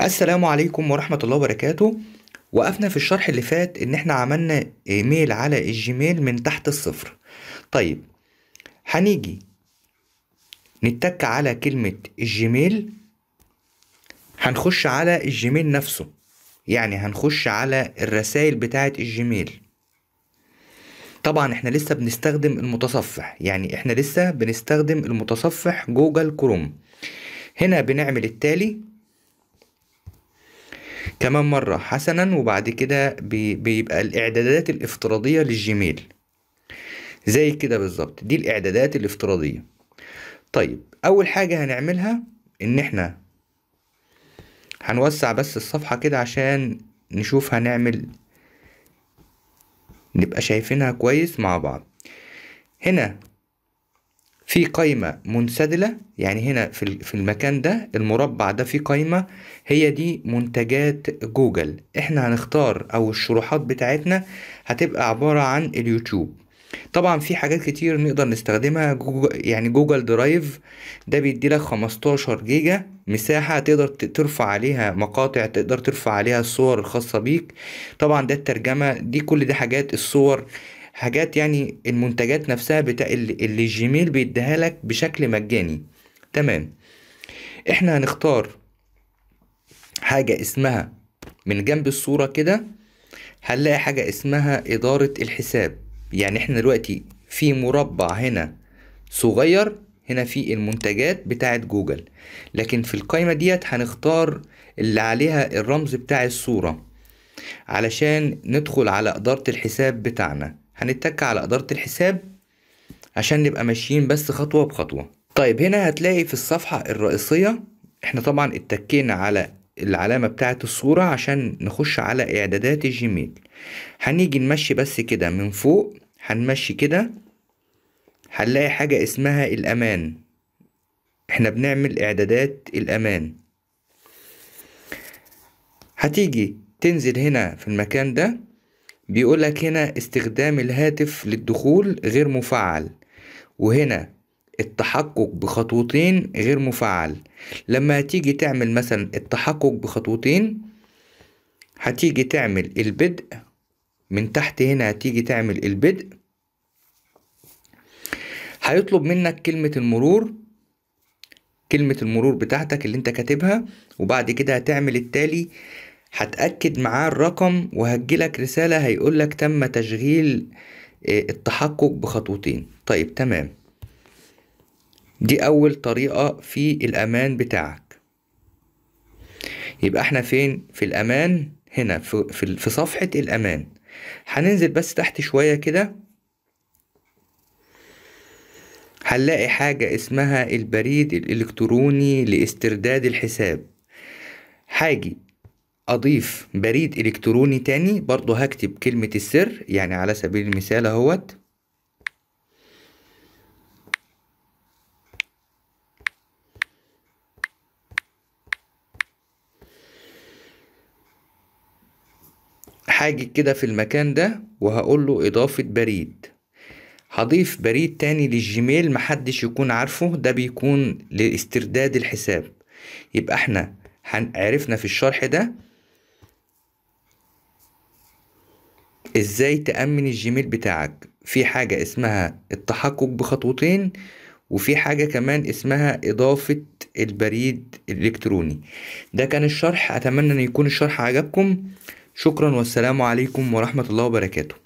السلام عليكم ورحمة الله وبركاته وقفنا في الشرح اللي فات ان احنا عملنا ايميل على الجيميل من تحت الصفر طيب هنيجي نتك على كلمة الجيميل هنخش على الجيميل نفسه يعني هنخش على الرسائل بتاعة الجيميل طبعا احنا لسه بنستخدم المتصفح يعني احنا لسه بنستخدم المتصفح جوجل كروم هنا بنعمل التالي كمان مرة حسنا وبعد كده بيبقى الإعدادات الافتراضية للجيميل زي كده بالظبط دي الإعدادات الافتراضية طيب أول حاجة هنعملها إن إحنا هنوسع بس الصفحة كده عشان نشوف هنعمل نبقى شايفينها كويس مع بعض هنا في قايمة منسدلة يعني هنا في المكان ده المربع ده في قايمة هي دي منتجات جوجل احنا هنختار او الشروحات بتاعتنا هتبقى عبارة عن اليوتيوب طبعا في حاجات كتير نقدر نستخدمها جوجل يعني جوجل درايف ده بيدي لك 15 جيجا مساحة تقدر ترفع عليها مقاطع تقدر ترفع عليها الصور الخاصة بيك طبعا ده الترجمة دي كل دي حاجات الصور حاجات يعني المنتجات نفسها بتاع اللي الجيميل بيديها لك بشكل مجاني تمام احنا هنختار حاجة اسمها من جنب الصورة كده هنلاقي حاجة اسمها إدارة الحساب يعني احنا دلوقتي في مربع هنا صغير هنا في المنتجات بتاعة جوجل لكن في القائمة ديت هنختار اللي عليها الرمز بتاع الصورة علشان ندخل على إدارة الحساب بتاعنا هنتك على إدارة الحساب عشان نبقى ماشيين بس خطوة بخطوة طيب هنا هتلاقي في الصفحة الرئيسية احنا طبعا اتكينا على العلامة بتاعة الصورة عشان نخش على إعدادات الجيميل هنيجي نمشي بس كده من فوق هنمشي كده هنلاقي حاجة اسمها الأمان احنا بنعمل إعدادات الأمان هتيجي تنزل هنا في المكان ده بيقول لك هنا استخدام الهاتف للدخول غير مفعل وهنا التحقق بخطوتين غير مفعل لما هتيجي تعمل مثلا التحقق بخطوتين هتيجي تعمل البدء من تحت هنا هتيجي تعمل البدء هيطلب منك كلمة المرور كلمة المرور بتاعتك اللي انت كاتبها وبعد كده هتعمل التالي هتأكد معاه الرقم وهتجيلك رسالة هيقولك تم تشغيل آه، التحقق بخطوتين طيب تمام دي أول طريقة في الأمان بتاعك يبقى احنا فين في الأمان هنا في, في صفحة الأمان هننزل بس تحت شوية كده هنلاقي حاجة اسمها البريد الإلكتروني لاسترداد الحساب هاجي اضيف بريد الكتروني تاني برضو هكتب كلمة السر يعني على سبيل المثال اهوت هاجي كده في المكان ده وهقول له اضافة بريد هضيف بريد تاني للجيميل محدش يكون عارفه ده بيكون لاسترداد الحساب يبقى احنا عرفنا في الشرح ده ازاي تأمن الجيميل بتاعك في حاجة اسمها التحقق بخطوتين وفي حاجة كمان اسمها إضافة البريد الإلكتروني ده كان الشرح أتمنى أن يكون الشرح عجبكم شكرا والسلام عليكم ورحمة الله وبركاته